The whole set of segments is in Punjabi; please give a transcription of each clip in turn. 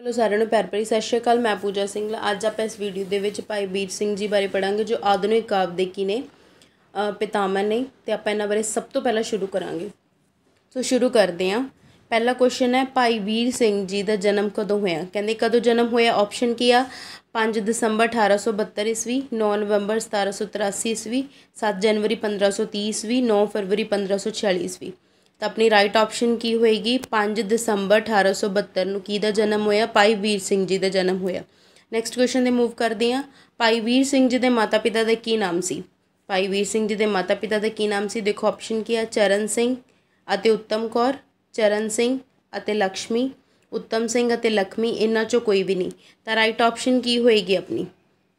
ਹੈਲੋ ਸਾਰਿਆਂ ਨੂੰ ਪਿਆਰ ਭਰੀ ਸਤਿ ਸ਼੍ਰੀ ਅਕਾਲ ਮੈਂ ਪੂਜਾ ਸਿੰਘ ਅੱਜ ਆਪਾਂ ਇਸ ਵੀਡੀਓ ਦੇ ਵਿੱਚ ਭਾਈ ਬੀਰ ਸਿੰਘ ਜੀ ਬਾਰੇ ਪੜਾਂਗੇ ਜੋ ਆਧੁਨਿਕ ਕਾਵ ਦੇ ਕੀ ਨੇ ਪਿਤਾਮਾ ਨੇ ਤੇ ਆਪਾਂ ਇਹਨਾਂ ਬਾਰੇ ਸਭ ਤੋਂ ਪਹਿਲਾਂ ਸ਼ੁਰੂ ਕਰਾਂਗੇ ਸੋ ਸ਼ੁਰੂ ਕਰਦੇ ਹਾਂ ਪਹਿਲਾ ਕੁਐਸਚਨ ਹੈ ਭਾਈ ਵੀਰ ਸਿੰਘ ਜੀ ਦਾ ਜਨਮ ਕਦੋਂ ਹੋਇਆ ਕਹਿੰਦੇ ਕਦੋਂ ਜਨਮ ਹੋਇਆ ਆਪਸ਼ਨ ਕੀ ਆ 5 ਦਸੰਬਰ 1872 ਈਸਵੀ 9 ਨਵੰਬਰ 1783 ਈਸਵੀ 7 ਜਨਵਰੀ 1530 ਈਸਵੀ 9 ਫਰਵਰੀ 1546 ਈਸਵੀ ਤਾਂ ਆਪਣੀ ਰਾਈਟ ਆਪਸ਼ਨ ਕੀ ਹੋਏਗੀ 5 ਦਸੰਬਰ 1872 ਨੂੰ ਕੀ ਦਾ ਜਨਮ ਹੋਇਆ ਪਾਈ ਵੀਰ ਸਿੰਘ ਜੀ ਦਾ ਜਨਮ ਹੋਇਆ ਨੈਕਸਟ ਕੁਐਸਚਨ ਦੇ ਮੂਵ ਕਰਦੇ ਹਾਂ ਪਾਈ ਵੀਰ ਸਿੰਘ ਜੀ ਦੇ ਮਾਤਾ ਪਿਤਾ ਦਾ ਕੀ ਨਾਮ ਸੀ ਪਾਈ ਵੀਰ ਸਿੰਘ ਜੀ ਦੇ ਮਾਤਾ ਪਿਤਾ ਦਾ ਕੀ ਨਾਮ ਸੀ ਦੇਖੋ ਆਪਸ਼ਨ ਕੀ ਆ ਚਰਨ ਸਿੰਘ ਅਤੇ ਉੱਤਮ ਕੌਰ ਚਰਨ ਸਿੰਘ ਅਤੇ ਲక్ష్ਮੀ ਉੱਤਮ ਸਿੰਘ ਅਤੇ ਲక్ష్ਮੀ ਇਹਨਾਂ ਚੋਂ ਕੋਈ ਵੀ ਨਹੀਂ ਤਾਂ ਰਾਈਟ ਆਪਸ਼ਨ ਕੀ ਹੋਏਗੀ ਆਪਣੀ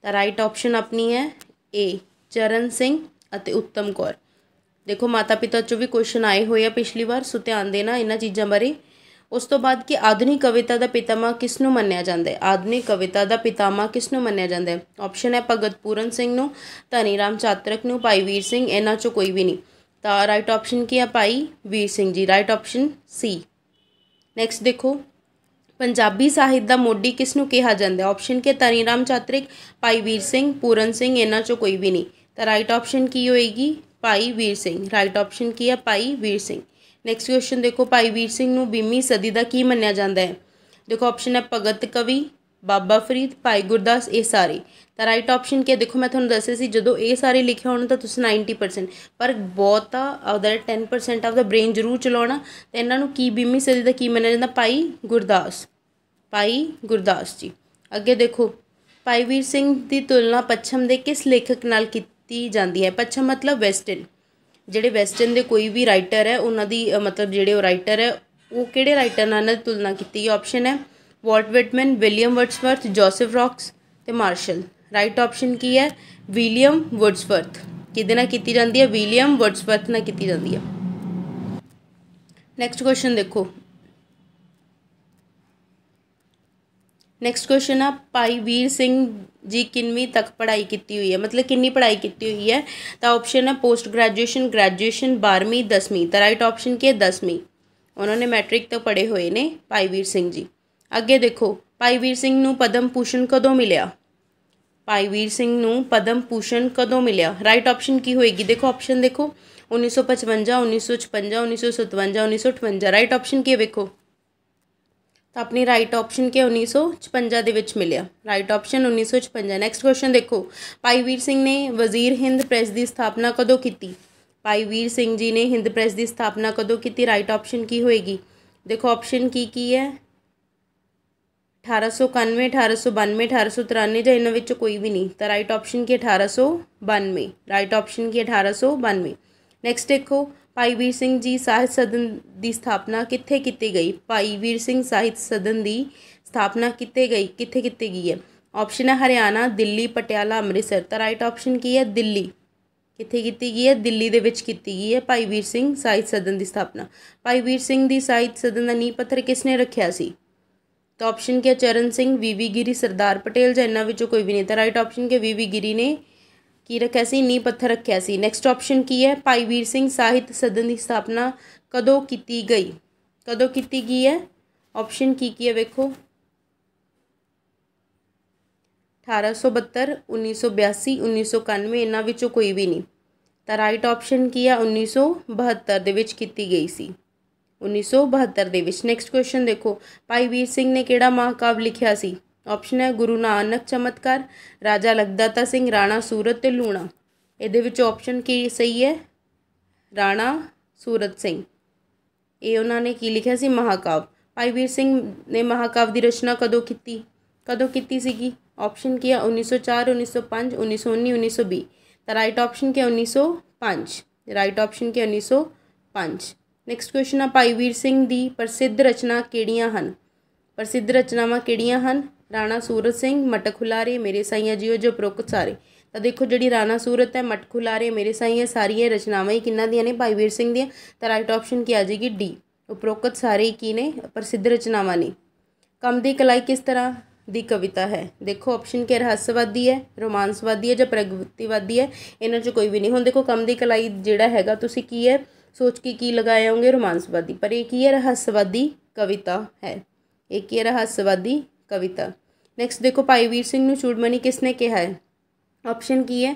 ਤਾਂ ਰਾਈਟ ਆਪਸ਼ਨ ਆਪਣੀ ਹੈ ਏ ਚਰਨ ਸਿੰਘ ਅਤੇ ਉੱਤਮ ਕੌਰ ਦੇਖੋ ਮਾਤਾ ਪਿਤਾ ਚੋਂ ਵੀ ਕੁਐਸਚਨ ਆਏ ਹੋਏ ਆ ਪਿਛਲੀ ਵਾਰ ਸੋ ਧਿਆਨ ਦੇਣਾ ਇਹਨਾਂ ਚੀਜ਼ਾਂ ਬਾਰੇ ਉਸ ਤੋਂ ਬਾਅਦ ਕਿ ਆਧੁਨਿਕ ਕਵਿਤਾ ਦਾ ਪਿਤਾਮਾ ਕਿਸ ਨੂੰ ਮੰਨਿਆ ਜਾਂਦਾ ਹੈ ਆਧੁਨਿਕ ਕਵਿਤਾ ਦਾ ਪਿਤਾਮਾ ਕਿਸ ਨੂੰ ਮੰਨਿਆ ਜਾਂਦਾ ਹੈ ਆਪਸ਼ਨ ਹੈ ਭਗਤ ਪੂਰਨ ਸਿੰਘ ਨੂੰ ਧਨੀ ਰਾਮ ਚਾਤਰਕ ਨੂੰ ਭਾਈ ਵੀਰ ਸਿੰਘ ਇਹਨਾਂ ਚੋਂ ਕੋਈ ਵੀ ਨਹੀਂ ਤਾਂ ਰਾਈਟ ਆਪਸ਼ਨ ਕੀ ਹੈ ਭਾਈ ਵੀਰ ਸਿੰਘ ਜੀ ਰਾਈਟ ਆਪਸ਼ਨ ਸੀ ਨੈਕਸਟ ਦੇਖੋ ਪੰਜਾਬੀ ਸਾਹਿਤ ਦਾ ਮੋਢੀ ਕਿਸ ਨੂੰ ਕਿਹਾ ਜਾਂਦਾ ਹੈ ਆਪਸ਼ਨ ਕੇ ਤਨੀਰਾਮ ਚਾਤਰਕ ਭਾਈ ਵੀਰ ਸਿੰਘ ਪੂਰਨ ਸਿੰਘ ਇਹਨਾਂ ਚੋਂ ਕੋਈ ਵੀ ਨਹੀਂ ਤਾਂ ਰਾਈਟ ਆਪਸ਼ਨ ਕੀ ਹੋਏਗੀ ਭਾਈ ਵੀਰ ਸਿੰਘ ਰਾਈਟ ਆਪਸ਼ਨ ਕੀ ਹੈ ਭਾਈ ਵੀਰ ਸਿੰਘ ਨੈਕਸਟ ਕੁਐਸਚਨ ਦੇਖੋ ਭਾਈ ਵੀਰ ਸਿੰਘ ਨੂੰ ਬੀਮੀ ਸਦੀ ਦਾ ਕੀ ਮੰਨਿਆ ਜਾਂਦਾ ਹੈ ਦੇਖੋ ਆਪਸ਼ਨ ਹੈ ਭਗਤ ਕਵੀ ਬਾਬਾ ਫਰੀਦ ਭਾਈ ਗੁਰਦਾਸ ਇਹ ਸਾਰੇ ਤਾਂ ਰਾਈਟ ਆਪਸ਼ਨ ਕੀ ਦੇਖੋ ਮੈਂ ਤੁਹਾਨੂੰ ਦੱਸਿਆ ਸੀ ਜਦੋਂ ਇਹ ਸਾਰੇ ਲਿਖੇ ਹੋਣ ਤਾਂ ਤੁਸੀਂ 90% ਪਰ ਬਹੁਤਾ ਆਦਰ 10% ਆਫ ਦਾ ਬ੍ਰੇਨ ਜ਼ਰੂਰ ਚਲਾਉਣਾ ਤੇ ਇਹਨਾਂ ਨੂੰ ਕੀ ਬੀਮੀ ਸਦੀ ਦਾ ਕੀ ਮੰਨਿਆ ਜਾਂਦਾ ਭਾਈ ਗੁਰਦਾਸ ਭਾਈ ਗੁਰਦਾਸ ਜੀ ਅੱਗੇ ਦੇਖੋ ਭਾਈ ਵੀਰ ਸਿੰਘ ਦੀ ਤੁਲਨਾ ਪੱਛਮ ਦੇ ਕਿਸ ਲੇਖਕ ਨਾਲ ਕੀਤੀ ਕੀਤੀ ਜਾਂਦੀ ਹੈ ਪੱਛਮ ਮਤਲਬ ਵੈਸਟਰਨ ਜਿਹੜੇ ਵੈਸਟਰਨ ਦੇ ਕੋਈ ਵੀ ਰਾਈਟਰ ਹੈ ਉਹਨਾਂ ਦੀ ਮਤਲਬ ਜਿਹੜੇ ਉਹ ਰਾਈਟਰ ਹੈ ਉਹ ਕਿਹੜੇ ਰਾਈਟਰ ਨਾਲ ਤੁਲਨਾ ਕੀਤੀ ਗਈ ਆਪਸ਼ਨ ਹੈ Walt Whitman William Wordsworth Joseph Rocks ਤੇ ਮਾਰਸ਼ਲ ਰਾਈਟ ਆਪਸ਼ਨ ਕੀ ਹੈ ਵਿਲੀਅਮ ਵਰਡਸਵਰਥ ਕਿਹਦੇ ਨਾਲ ਕੀਤੀ ਜਾਂਦੀ ਹੈ ਵਿਲੀਅਮ ਵਰਡਸਵਰਥ ਨਾਲ ਕੀਤੀ ਜਾਂਦੀ ਹੈ ਨੈਕਸਟ ਕੁਐਸਚਨ ਦੇਖੋ ਨੈਕਸਟ ਕੁਐਸਚਨ ਆ ਪਾਈ ਵੀਰ ਸਿੰਘ ਜੀ ਕਿੰਨਵੀਂ ਤੱਕ ਪੜ੍ਹਾਈ ਕੀਤੀ ਹੋਈ ਹੈ ਮਤਲਬ ਕਿੰਨੀ ਪੜ੍ਹਾਈ ਕੀਤੀ ਹੋਈ ਹੈ ਤਾਂ ਆਪਸ਼ਨ ਹੈ ਪੋਸਟ ਗ੍ਰੈਜੂਏਸ਼ਨ ਗ੍ਰੈਜੂਏਸ਼ਨ 12ਵੀਂ 10ਵੀਂ ਤਾਂ ਰਾਈਟ ਆਪਸ਼ਨ ਕੀ ਹੈ 10ਵੀਂ ਉਹਨਾਂ ਨੇ ਮੈਟ੍ਰਿਕ ਤੋਂ ਪੜ੍ਹੇ ਹੋਏ ਨੇ ਭਾਈ ਵੀਰ ਸਿੰਘ ਜੀ ਅੱਗੇ ਦੇਖੋ ਭਾਈ ਵੀਰ ਸਿੰਘ ਨੂੰ ਪਦਮ ਪੂਸ਼ਣ ਕਦੋਂ ਮਿਲਿਆ ਭਾਈ ਵੀਰ ਸਿੰਘ ਨੂੰ ਪਦਮ ਪੂਸ਼ਣ ਕਦੋਂ ਮਿਲਿਆ ਰਾਈਟ ਆਪਸ਼ਨ ਕੀ ਹੋਏਗੀ ਦੇਖੋ ਆਪਸ਼ਨ ਦੇਖੋ 1955 1956 1957 1958 ਰਾਈਟ ਆਪਸ਼ਨ ਕੀ ਹੈ ਵੇਖੋ ਤਾਂ ਆਪਣੀ ਰਾਈਟ ਆਪਸ਼ਨ ਕਿ 1956 ਦੇ ਵਿੱਚ ਮਿਲਿਆ ਰਾਈਟ ਆਪਸ਼ਨ 1956 ਨੈਕਸਟ ਕੁਐਸਚਨ ਦੇਖੋ ਪਾਈ ਵੀਰ ਸਿੰਘ ਨੇ ਵਜ਼ੀਰ ਹਿੰਦ ਪ੍ਰੈਸ ਦੀ ਸਥਾਪਨਾ ਕਦੋਂ ਕੀਤੀ ਪਾਈ ਵੀਰ ਸਿੰਘ ਜੀ ਨੇ ਹਿੰਦ ਪ੍ਰੈਸ ਦੀ ਸਥਾਪਨਾ ਕਦੋਂ ਕੀਤੀ ਰਾਈਟ ਆਪਸ਼ਨ ਕੀ ਹੋਏਗੀ ਦੇਖੋ ਆਪਸ਼ਨ ਕੀ ਕੀ ਹੈ 1891 1892 1893 ਜਾਂ ਇਹਨਾਂ ਵਿੱਚੋਂ ਕੋਈ ਵੀ ਨਹੀਂ ਤਾਂ ਰਾਈਟ ਆਪਸ਼ਨ ਕੀ 1892 ਰਾਈਟ ਆਪਸ਼ਨ ਕੀ 1892 ਨੈਕਸਟ ਦੇਖੋ ਭਾਈ ਵੀਰ ਸਿੰਘ ਜੀ ਸਾਹਿਤ ਸਦਨ ਦੀ ਸਥਾਪਨਾ ਕਿੱਥੇ ਕੀਤੀ ਗਈ ਭਾਈ ਵੀਰ ਸਿੰਘ ਸਾਹਿਤ ਸਦਨ ਦੀ ਸਥਾਪਨਾ ਕਿੱਥੇ ਗਈ ਕਿੱਥੇ ਕੀਤੀ ਗਈ ਹੈ ਆਪਸ਼ਨ ਹੈ ਹਰਿਆਣਾ ਦਿੱਲੀ ਪਟਿਆਲਾ ਅੰਮ੍ਰਿਤਸਰ ਤਾਂ ਰਾਈਟ ਆਪਸ਼ਨ ਕੀ ਹੈ ਦਿੱਲੀ ਕਿੱਥੇ ਕੀਤੀ ਗਈ ਹੈ ਦਿੱਲੀ ਦੇ ਵਿੱਚ ਕੀਤੀ ਗਈ ਹੈ ਭਾਈ ਵੀਰ ਸਿੰਘ ਸਾਹਿਤ ਸਦਨ ਦੀ ਸਥਾਪਨਾ ਭਾਈ ਵੀਰ ਸਿੰਘ ਦੀ ਸਾਹਿਤ ਸਦਨ ਦਾ ਨੀਂਹ ਪੱਥਰ ਕਿਸ ਨੇ ਰੱਖਿਆ ਸੀ ਤਾਂ ਆਪਸ਼ਨ ਕੀ ਚਰਨ ਸਿੰਘ ਵੀਵੀ ਗਿਰੀ ਸਰਦਾਰ ਪਟੇਲ ਜਾਂ ਇਹਨਾਂ ਵਿੱਚੋਂ ਕੋਈ ਵੀ ਨਹੀਂ ਤਾਂ ਰਾਈਟ ਆਪਸ਼ਨ ਕੀ ਵੀਵੀ ਗਿਰੀ ਨੇ ਕੀ ਰੱਖਿਆ ਸੀ ਨੀ ਪੱਥਰ ਰੱਖਿਆ ਸੀ ਨੈਕਸਟ ਆਪਸ਼ਨ ਕੀ ਹੈ ਭਾਈ ਵੀਰ ਸਿੰਘ ਸਾਹਿਤ ਸਦਨ ਦੀ ਸਥਾਪਨਾ ਕਦੋਂ ਕੀਤੀ ਗਈ ਕਦੋਂ ਕੀਤੀ ਗਈ ਹੈ ਆਪਸ਼ਨ ਕੀ ਕੀ ਹੈ ਵੇਖੋ 1872 1982 1991 ਇਹਨਾਂ ਵਿੱਚੋਂ ਕੋਈ ਵੀ ਨਹੀਂ ਤਾਂ ਰਾਈਟ ਆਪਸ਼ਨ ਕੀ ਹੈ 1972 ਦੇ ਵਿੱਚ ਕੀਤੀ ਗਈ ਸੀ 1972 ਦੇ ਵਿੱਚ ਨੈਕਸਟ ਕੁਐਸਚਨ ਦੇਖੋ ਭਾਈ ਵੀਰ ਸਿੰਘ ਨੇ ਕਿਹੜਾ ਮਹਾਕਾਵ ਲਿਖਿਆ ਸੀ ਆਪਸ਼ਨ ਹੈ ਗੁਰੂ ਨਾਨਕ ਚਮਤਕਾਰ ਰਾਜਾ ਲਗਦਾਤਾ ਸਿੰਘ ਰਾਣਾ ਸੂਰਤ ਤੇ ਲੂਣਾ ਇਹਦੇ ਵਿੱਚ ਆਪਸ਼ਨ ਕੀ ਸਹੀ ਹੈ ਰਾਣਾ ਸੂਰਤ ਸਿੰਘ ਇਹ ਉਹਨਾਂ ਨੇ ਕੀ ਲਿਖਿਆ ਸੀ ਮਹਾਕਾਵ ਭਾਈ ਵੀਰ ਸਿੰਘ ਨੇ ਮਹਾਕਾਵ ਦੀ ਰਚਨਾ ਕਦੋਂ ਕੀਤੀ ਕਦੋਂ ਕੀਤੀ ਸੀਗੀ ਆਪਸ਼ਨ ਕੀ ਹੈ 1904 1905 1919 1920 ਤਾਂ ਰਾਈਟ ਆਪਸ਼ਨ ਕੀ ਹੈ 1905 ਰਾਈਟ ਆਪਸ਼ਨ ਕੀ ਹੈ 1905 ਨੈਕਸਟ ਕੁਐਸਚਨ ਆ ਭਾਈ ਵੀਰ ਸਿੰਘ ਦੀ ਪ੍ਰਸਿੱਧ ਰਚਨਾ ਕਿਹੜੀਆਂ ਹਨ ਪ੍ਰਸਿੱਧ ਰਚਨਾਵਾਂ ਕਿਹੜੀਆਂ ਹਨ ਰਾਣਾ ਸੂਰਤ ਸਿੰਘ ਮਟਖੁਲਾਰੇ ਮੇਰੇ ਸਾਈਆਂ ਜੀਓ ਜੋ ਪ੍ਰੋਕ ਸਾਰੇ ਤਾਂ ਦੇਖੋ ਜਿਹੜੀ ਰਾਣਾ ਸੂਰਤ ਹੈ ਮਟਖੁਲਾਰੇ ਮੇਰੇ ਸਾਈਆਂ ਸਾਰੀਆਂ ਰਚਨਾਵਾਂ ਹੀ ਕਿੰਨਾਂ ਦੀਆਂ ਨੇ ਭਾਈ ਵੀਰ ਸਿੰਘ ਦੀਆਂ ਤਾਂ ਰਾਈਟ ਆਪਸ਼ਨ ਕੀ ਆ ਜਾਏਗੀ ਡੀ ਉਪਰੋਕਤ ਸਾਰੇ ਕੀ ਨੇ ਪ੍ਰਸਿੱਧ ਰਚਨਾਵਾਂ ਨੇ ਕੰਮ ਦੀ ਕਲਾਈ ਕਿਸ ਤਰ੍ਹਾਂ ਦੀ ਕਵਿਤਾ ਹੈ ਦੇਖੋ ਆਪਸ਼ਨ ਕੇ ਰਹੱਸਵਾਦੀ ਹੈ ਰੋਮਾਂਸਵਾਦੀ ਹੈ ਜਾਂ ਪ੍ਰਗਤੀਵਾਦੀ ਹੈ ਇਹਨਾਂ 'ਚ ਕੋਈ ਵੀ ਨਹੀਂ ਹੁਣ ਦੇਖੋ ਕੰਮ ਦੀ ਕਲਾਈ ਜਿਹੜਾ ਹੈਗਾ ਤੁਸੀਂ ਕੀ ਹੈ ਸੋਚ ਕੇ ਕੀ ਲਗਾਏ ਹੋਗੇ ਰੋਮਾਂਸਵਾਦੀ ਪਰ ਇਹ ਕੀ ਹੈ ਰਹੱਸਵਾਦੀ ਕਵਿਤਾ ਹੈ ਇਹ ਕੀ ਹੈ ਰਹੱਸਵਾਦੀ ਕਵਿਤਾ ਨੈਕਸਟ ਦੇਖੋ ਭਾਈ ਵੀਰ ਸਿੰਘ ਨੂੰ ਚੂੜਮਣੀ ਕਿਸਨੇ ਕਿਹਾ ਹੈ ਆਪਸ਼ਨ ਕੀ ਹੈ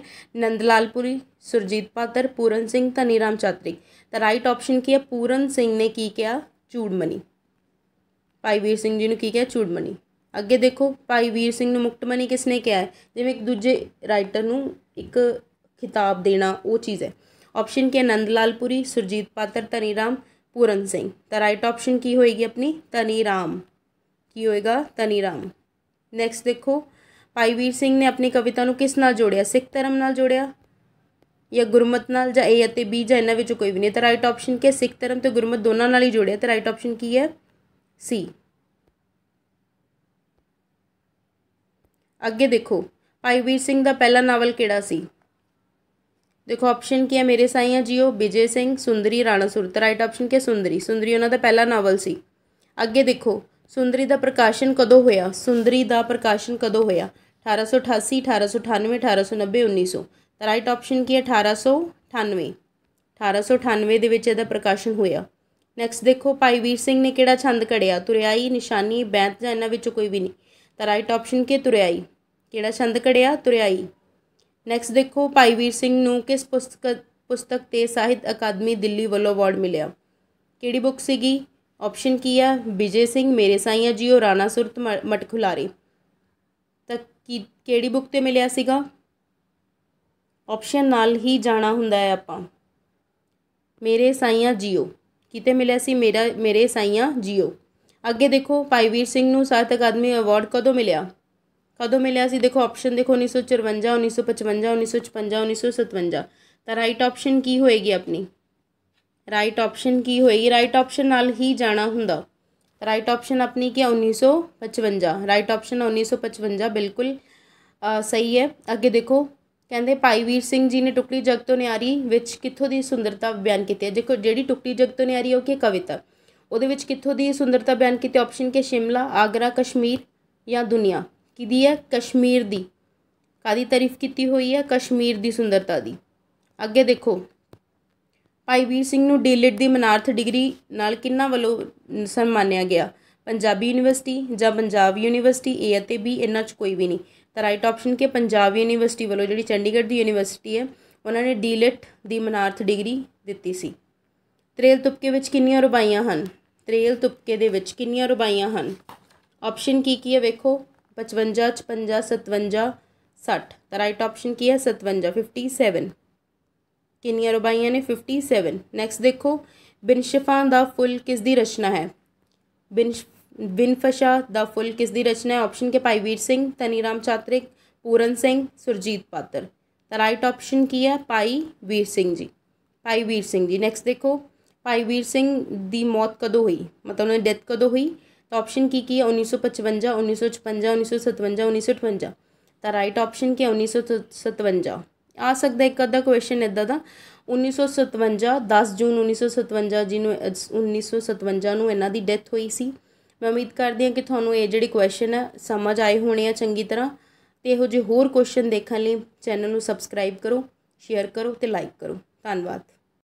ਲਾਲ ਪੁਰੀ ਸੁਰਜੀਤ ਪਾਤਰ ਪੂਰਨ ਸਿੰਘ ਧਨੀਰਾਮ ਚਾਤਰੀ ਤਾਂ ਰਾਈਟ ਆਪਸ਼ਨ ਕੀ ਹੈ ਪੂਰਨ ਸਿੰਘ ਨੇ ਕੀ ਕਿਹਾ ਚੂੜਮਣੀ ਭਾਈ ਵੀਰ ਸਿੰਘ ਜੀ ਨੂੰ ਕੀ ਕਿਹਾ ਚੂੜਮਣੀ ਅੱਗੇ ਦੇਖੋ ਭਾਈ ਵੀਰ ਸਿੰਘ ਨੂੰ ਮੁਕਤਮਣੀ ਕਿਸਨੇ ਕਿਹਾ ਹੈ ਜਿਵੇਂ ਇੱਕ ਦੂਜੇ ਰਾਈਟਰ ਨੂੰ ਇੱਕ ਖਿਤਾਬ ਦੇਣਾ ਉਹ ਚੀਜ਼ ਹੈ ਆਪਸ਼ਨ ਕੀ ਹੈ ਲਾਲ ਪੁਰੀ ਸੁਰਜੀਤ ਪਾਤਰ ਧਨੀਰਾਮ ਪੂਰਨ ਸਿੰਘ ਤਾਂ ਰਾਈਟ ਆਪਸ਼ਨ ਕੀ ਹੋਏਗੀ ਆਪਣੀ ਧਨੀਰਾਮ ਕੀ ਹੋਏਗਾ ਤਨੀ ਰਾਮ ਨੈਕਸਟ ਦੇਖੋ ਭਾਈ ਵੀਰ ਸਿੰਘ ਨੇ ਆਪਣੀ ਕਵਿਤਾ ਨੂੰ ਕਿਸ ਨਾਲ ਜੋੜਿਆ ਸਿੱਖ ਧਰਮ ਨਾਲ ਜੋੜਿਆ ਜਾਂ ਗੁਰਮਤ ਨਾਲ ਜਾਂ ਏ ਅਤੇ ਬੀ ਜਾਂ ਇਹਨਾਂ ਵਿੱਚੋਂ ਕੋਈ ਵੀ ਨਹੀਂ ਤਾਂ ਰਾਈਟ ਆਪਸ਼ਨ ਕੀ ਸਿੱਖ ਧਰਮ ਤੇ ਗੁਰਮਤ ਦੋਨਾਂ ਨਾਲ ਹੀ ਜੋੜਿਆ ਤਾਂ ਰਾਈਟ ਆਪਸ਼ਨ ਕੀ ਹੈ ਸੀ ਅੱਗੇ ਦੇਖੋ ਭਾਈ ਵੀਰ ਸਿੰਘ ਦਾ ਪਹਿਲਾ ਨਾਵਲ ਕਿਹੜਾ ਸੀ ਦੇਖੋ ਆਪਸ਼ਨ ਕੀ ਹੈ ਮੇਰੇ ਸਾਈਆਂ ਜੀਓ ਵਿਜੇ ਸਿੰਘ ਸੁੰਦਰੀ ਰਾਣਾ ਸੁਰਤ ਰਾਈਟ ਆਪਸ਼ਨ ਕੀ ਸੁੰਦਰੀ ਸੁੰਦਰੀ ਉਹਨਾਂ ਦਾ ਪਹਿਲਾ ਨਾਵਲ ਸੀ ਅੱਗੇ ਦੇਖੋ ਸੁੰਦਰੀ ਦਾ ਪ੍ਰਕਾਸ਼ਨ ਕਦੋਂ ਹੋਇਆ ਸੁੰਦਰੀ ਦਾ ਪ੍ਰਕਾਸ਼ਨ ਕਦੋਂ ਹੋਇਆ 1888 1898 1890 1900 ਤਾਂ ਰਾਈਟ ਆਪਸ਼ਨ ਕੀ ਹੈ 1898 1898 ਦੇ ਵਿੱਚ ਇਹਦਾ ਪ੍ਰਕਾਸ਼ਨ ਹੋਇਆ ਨੈਕਸਟ ਦੇਖੋ ਭਾਈ ਵੀਰ ਸਿੰਘ ਨੇ ਕਿਹੜਾ ਛੰਦ ਕੜਿਆ ਤੁਰਿਆਈ ਨਿਸ਼ਾਨੀ ਬੈਂਤ ਜਾਂ ਇਹਨਾਂ ਵਿੱਚੋਂ ਕੋਈ ਵੀ ਨਹੀਂ ਤਾਂ ਰਾਈਟ ਆਪਸ਼ਨ ਕੀ ਤੁਰਿਆਈ ਕਿਹੜਾ ਛੰਦ ਕੜਿਆ ਤੁਰਿਆਈ ਨੈਕਸਟ ਦੇਖੋ ਭਾਈ ਵੀਰ ਸਿੰਘ ਨੂੰ ਕਿਸ ਪੁਸਤਕ ਪੁਸਤਕ ਤੇ ਸਾਹਿਤ ਅਕਾਦਮੀ ਦਿੱਲੀ ਵੱਲੋਂ ਅਵਾਰਡ ਮਿਲਿਆ ਕਿਹੜੀ ਬੁੱਕ ਸੀਗੀ ਆਪਸ਼ਨ ਕੀ ਆ ਵਿਜੇ ਸਿੰਘ ਮੇਰੇ ਸਾਈਆ ਜੀ ਉਹ ਰਾਣਾ ਸੁਰਤ ਮਟਖੁਲਾਰੇ ਤਾਂ ਕੀ ਕਿਹੜੀ ਬੁੱਕ ਤੇ ਮਿਲਿਆ ਸੀਗਾ ਆਪਸ਼ਨ ਨਾਲ ਹੀ ਜਾਣਾ ਹੁੰਦਾ ਹੈ ਆਪਾਂ ਮੇਰੇ ਸਾਈਆਂ ਜੀਓ ਕਿਤੇ ਮਿਲਿਆ ਸੀ ਮੇਰਾ ਮੇਰੇ ਸਾਈਆਂ ਜੀਓ ਅੱਗੇ ਦੇਖੋ ਭਾਈ ਵੀਰ ਸਿੰਘ ਨੂੰ ਸਾਹਿਤ ਅਕਾਦਮੀ ਅਵਾਰਡ ਕਦੋਂ ਮਿਲਿਆ ਕਦੋਂ ਮਿਲਿਆ ਸੀ ਦੇਖੋ ਆਪਸ਼ਨ ਦੇਖੋ 1954 1955 1956 1957 ਤਾਂ ਰਾਈਟ ਆਪਸ਼ਨ ਕੀ ਹੋਏਗੀ ਆਪਣੀ ਰਾਈਟ ਆਪਸ਼ਨ ਕੀ ਹੋਏਗੀ ਰਾਈਟ ਆਪਸ਼ਨ ਨਾਲ ਹੀ ਜਾਣਾ ਹੁੰਦਾ ਰਾਈਟ ਆਪਸ਼ਨ ਆਪਣੀ ਕੀ 1955 ਰਾਈਟ ਆਪਸ਼ਨ 1955 ਬਿਲਕੁਲ ਸਹੀ ਹੈ ਅੱਗੇ ਦੇਖੋ ਕਹਿੰਦੇ ਭਾਈ ਵੀਰ ਸਿੰਘ ਜੀ ਨੇ ਟੁਕੜੀ ਜਗਤ ਤੋਂ ਨਿਆਰੀ ਵਿੱਚ ਕਿੱਥੋਂ ਦੀ ਸੁੰਦਰਤਾ ਬਿਆਨ ਕੀਤੀ ਹੈ ਦੇਖੋ ਜਿਹੜੀ ਟੁਕੜੀ ਜਗਤ ਤੋਂ ਨਿਆਰੀ ਉਹ ਕੀ ਕਵਿਤਾ ਉਹਦੇ ਵਿੱਚ ਕਿੱਥੋਂ ਦੀ ਸੁੰਦਰਤਾ ਬਿਆਨ ਕੀਤੀ ਆਪਸ਼ਨ ਕੇ ਸ਼ਿਮਲਾ ਆਗਰਾ ਕਸ਼ਮੀਰ ਜਾਂ ਦੁਨੀਆ ਕਿਦੀ ਹੈ ਕਸ਼ਮੀਰ ਦੀ ਕਾਦੀ ਤਾਰੀਫ ਕੀਤੀ ਹੋਈ ਹੈ ਕਸ਼ਮੀਰ ਦੀ ਸੁੰਦਰਤਾ ਦੀ ਅੱਗੇ ਦੇਖੋ ਭਾਈ ਵੀਰ ਸਿੰਘ ਨੂੰ ਡੀਲਿਟ ਦੀ ਮਨਾਰਥ ਡਿਗਰੀ ਨਾਲ ਕਿੰਨਾ ਵੱਲੋਂ ਸਨਮਾਨਿਆ ਗਿਆ ਪੰਜਾਬੀ ਯੂਨੀਵਰਸਿਟੀ ਜਾਂ ਪੰਜਾਬ ਯੂਨੀਵਰਸਿਟੀ ਏ ਅਤੇ ਬੀ ਇਹਨਾਂ 'ਚ ਕੋਈ ਵੀ ਨਹੀਂ ਤਾਂ ਰਾਈਟ ਆਪਸ਼ਨ ਕਿ ਪੰਜਾਬ ਯੂਨੀਵਰਸਿਟੀ ਵੱਲੋਂ ਜਿਹੜੀ ਚੰਡੀਗੜ੍ਹ ਦੀ ਯੂਨੀਵਰਸਿਟੀ ਹੈ ਉਹਨਾਂ ਨੇ ਡੀਲਿਟ ਦੀ ਮਨਾਰਥ ਡਿਗਰੀ ਦਿੱਤੀ ਸੀ ਤਰੇਲ ਤੁਪਕੇ ਵਿੱਚ ਕਿੰਨੀਆਂ ਰੁਬਾਈਆਂ ਹਨ ਤਰੇਲ ਤੁਪਕੇ ਦੇ ਵਿੱਚ ਕਿੰਨੀਆਂ ਰੁਬਾਈਆਂ ਹਨ ਆਪਸ਼ਨ ਕੀ ਕੀ ਹੈ ਵੇਖੋ 55 56 57 60 ਤਾਂ ਰਾਈਟ ਆਪਸ਼ਨ ਕੀ ਹੈ 57 57 ਕਿੰਨੀਆਂ ਰਬਾਈਆਂ ਨੇ 57 ਨੈਕਸਟ ਦੇਖੋ ਬਿਨਸ਼ਫਾ ਦਾ ਫੁੱਲ ਕਿਸ ਦੀ ਰਚਨਾ ਹੈ ਬਿਨ ਫਸ਼ਾ ਦਾ ਫੁੱਲ ਕਿਸ ਦੀ ਰਚਨਾ ਹੈ ਆਪਸ਼ਨ ਕੇ ਪਾਈ ਵੀਰ ਸਿੰਘ ਤਨੀਰਾਮ ਚਾਤਰਿਕ ਪੂਰਨ ਸਿੰਘ ਸੁਰਜੀਤ ਪਾਤਰ ਤਾਂ ਰਾਈਟ ਆਪਸ਼ਨ ਕੀ ਹੈ ਪਾਈ ਵੀਰ ਸਿੰਘ ਜੀ ਪਾਈ ਵੀਰ ਸਿੰਘ ਜੀ ਨੈਕਸਟ ਦੇਖੋ ਪਾਈ ਵੀਰ ਸਿੰਘ ਦੀ ਮੌਤ ਕਦੋਂ ਹੋਈ ਮਤਲਬ ਉਹਨਾਂ ਦੀ ਡੈਥ ਕਦੋਂ ਹੋਈ ਤਾਂ ਆਪਸ਼ਨ ਕੀ ਕੀ ਹੈ 1955 1956 1957 1958 ਤਾਂ ਰਾਈਟ ਆਪਸ਼ਨ ਕੀ ਹੈ 1957 ਆ ਸਕਦਾ ਇੱਕ ਅੱਧਾ ਕੁਐਸਚਨ ਇਦਾਂ ਦਾ 1957 10 ਜੂਨ 1957 ਜੀ ਨੂੰ 1957 ਨੂੰ ਇਹਨਾਂ ਦੀ ਡੈਥ ਹੋਈ ਸੀ ਮੈਂ ਉਮੀਦ ਕਰਦੀ ਹਾਂ ਕਿ ਤੁਹਾਨੂੰ ਇਹ ਜਿਹੜੇ ਕੁਐਸਚਨ ਹੈ ਸਮਝ ਆਏ ਹੋਣੇ ਆ ਚੰਗੀ ਤਰ੍ਹਾਂ ਤੇ ਇਹੋ ਜਿਹੇ ਹੋਰ ਕੁਐਸਚਨ ਦੇਖਣ ਲਈ ਚੈਨਲ ਨੂੰ ਸਬਸਕ੍ਰਾਈਬ ਕਰੋ ਸ਼ੇਅਰ ਕਰੋ ਤੇ ਲਾਈਕ ਕਰੋ ਧੰਨਵਾਦ